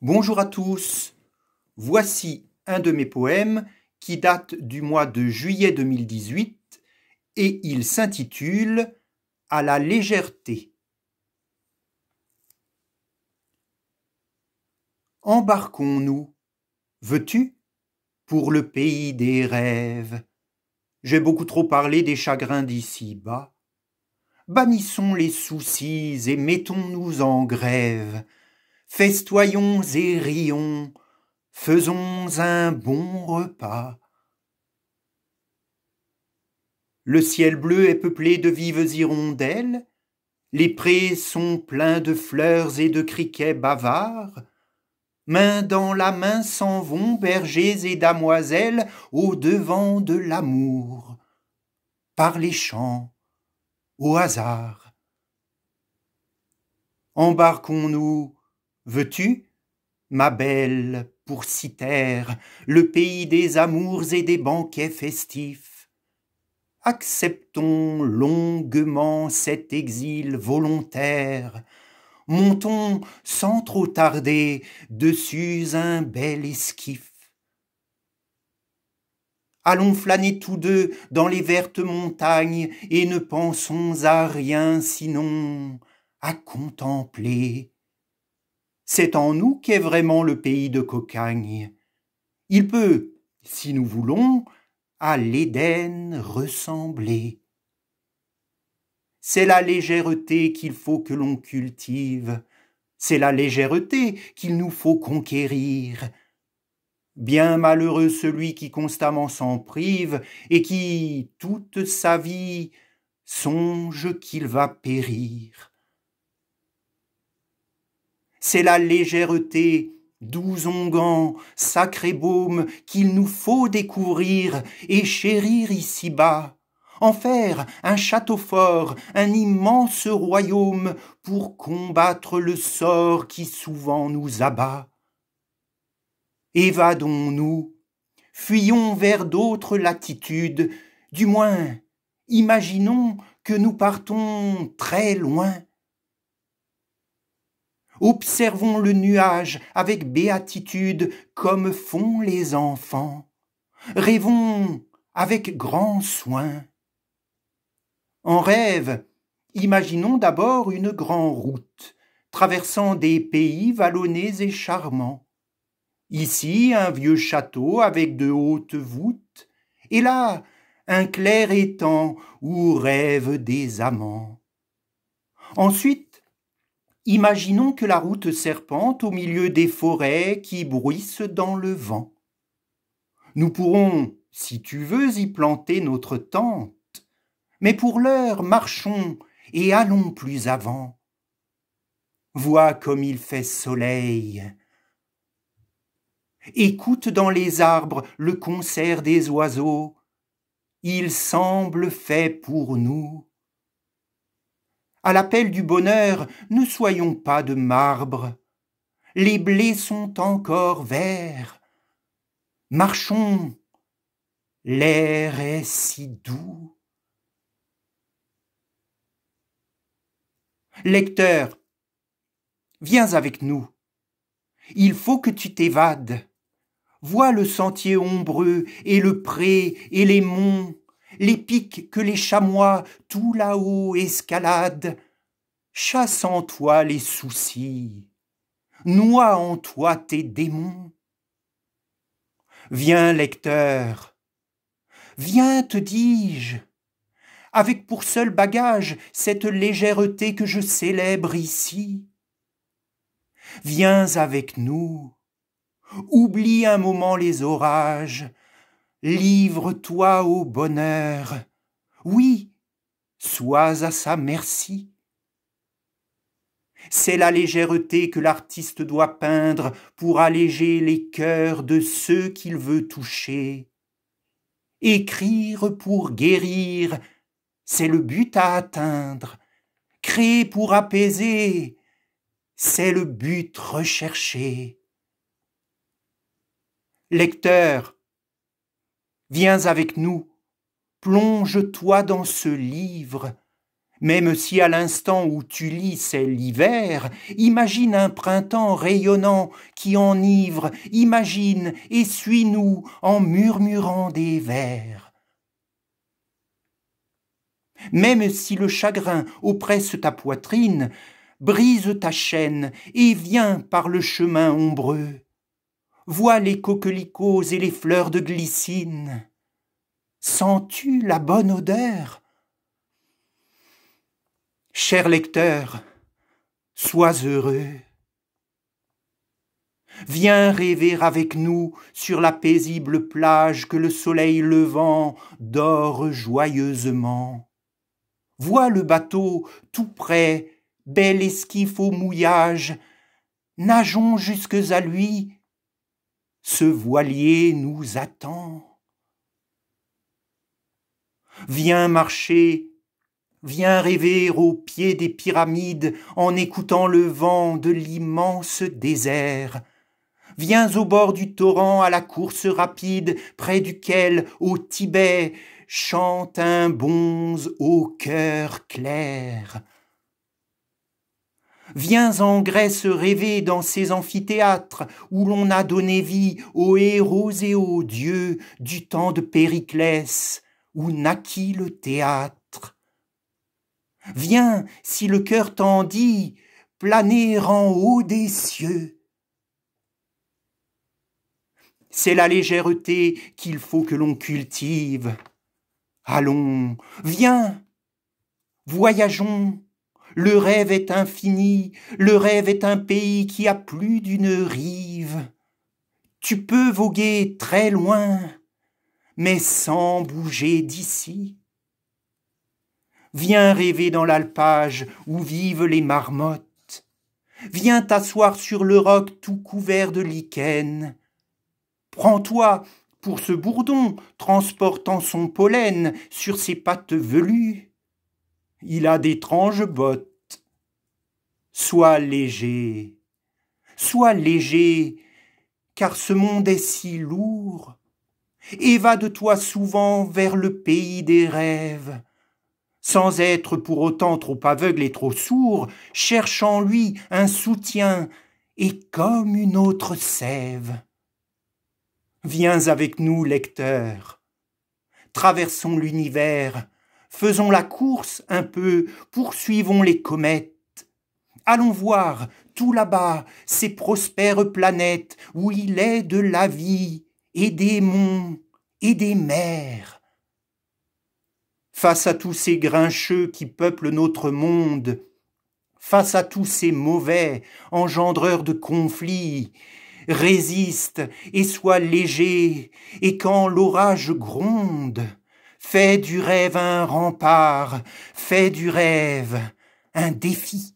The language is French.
Bonjour à tous. Voici un de mes poèmes qui date du mois de juillet 2018 et il s'intitule À la légèreté. Embarquons-nous, veux-tu, pour le pays des rêves. J'ai beaucoup trop parlé des chagrins d'ici bas. Bannissons les soucis et mettons-nous en grève festoyons et rions, faisons un bon repas. Le ciel bleu est peuplé de vives hirondelles, les prés sont pleins de fleurs et de criquets bavards, main dans la main s'en vont bergers et damoiselles au devant de l'amour, par les champs, au hasard. Embarquons-nous Veux-tu, ma belle, pour citer le pays des amours et des banquets festifs Acceptons longuement cet exil volontaire, montons sans trop tarder dessus un bel esquif. Allons flâner tous deux dans les vertes montagnes et ne pensons à rien sinon à contempler c'est en nous qu'est vraiment le pays de Cocagne. Il peut, si nous voulons, à l'Éden ressembler. C'est la légèreté qu'il faut que l'on cultive, c'est la légèreté qu'il nous faut conquérir. Bien malheureux celui qui constamment s'en prive et qui, toute sa vie, songe qu'il va périr c'est la légèreté, doux onguents, sacré baume qu'il nous faut découvrir et chérir ici-bas, en faire un château fort, un immense royaume pour combattre le sort qui souvent nous abat. Évadons-nous, fuyons vers d'autres latitudes, du moins, imaginons que nous partons très loin Observons le nuage avec béatitude comme font les enfants. Rêvons avec grand soin. En rêve, imaginons d'abord une grande route, traversant des pays vallonnés et charmants. Ici, un vieux château avec de hautes voûtes, et là, un clair étang où rêvent des amants. Ensuite, Imaginons que la route serpente au milieu des forêts qui bruissent dans le vent. Nous pourrons, si tu veux, y planter notre tente. Mais pour l'heure, marchons et allons plus avant. Vois comme il fait soleil. Écoute dans les arbres le concert des oiseaux. Il semble fait pour nous. À l'appel du bonheur, ne soyons pas de marbre. Les blés sont encore verts. Marchons. L'air est si doux. Lecteur, viens avec nous. Il faut que tu t'évades. Vois le sentier ombreux et le pré et les monts les pics que les chamois tout là-haut escaladent. Chasse en toi les soucis, noie en toi tes démons. Viens, lecteur, viens, te dis-je, avec pour seul bagage cette légèreté que je célèbre ici. Viens avec nous, oublie un moment les orages, livre-toi au bonheur. Oui, sois à sa merci. C'est la légèreté que l'artiste doit peindre pour alléger les cœurs de ceux qu'il veut toucher. Écrire pour guérir, c'est le but à atteindre. Créer pour apaiser, c'est le but recherché. Lecteur, Viens avec nous, plonge-toi dans ce livre. Même si à l'instant où tu lis c'est l'hiver, imagine un printemps rayonnant qui enivre, imagine et suis-nous en murmurant des vers. Même si le chagrin oppresse ta poitrine, brise ta chaîne et viens par le chemin ombreux vois les coquelicots et les fleurs de glycine. Sens-tu la bonne odeur Cher lecteur, sois heureux. Viens rêver avec nous sur la paisible plage que le soleil levant dort joyeusement. Vois le bateau tout près, bel esquif au mouillage. Nageons jusque à lui ce voilier nous attend. Viens marcher, viens rêver au pied des pyramides en écoutant le vent de l'immense désert. Viens au bord du torrent à la course rapide, près duquel, au Tibet, chante un bonze au cœur clair. Viens en Grèce rêver dans ces amphithéâtres où l'on a donné vie aux héros et aux dieux du temps de Périclès, où naquit le théâtre. Viens, si le cœur t'en dit, planer en haut des cieux. C'est la légèreté qu'il faut que l'on cultive. Allons, viens, voyageons le rêve est infini, le rêve est un pays qui a plus d'une rive. Tu peux voguer très loin, mais sans bouger d'ici. Viens rêver dans l'alpage où vivent les marmottes. Viens t'asseoir sur le roc tout couvert de lichen. Prends-toi pour ce bourdon transportant son pollen sur ses pattes velues il a d'étranges bottes. Sois léger, sois léger, car ce monde est si lourd. Et va de toi souvent vers le pays des rêves, sans être pour autant trop aveugle et trop sourd, Cherchant en lui un soutien et comme une autre sève. Viens avec nous, lecteur, traversons l'univers, faisons la course un peu, poursuivons les comètes. Allons voir, tout là-bas, ces prospères planètes, où il est de la vie, et des monts, et des mers. Face à tous ces grincheux qui peuplent notre monde, face à tous ces mauvais, engendreurs de conflits, résiste et sois léger, et quand l'orage gronde, Fais du rêve un rempart, fais du rêve un défi.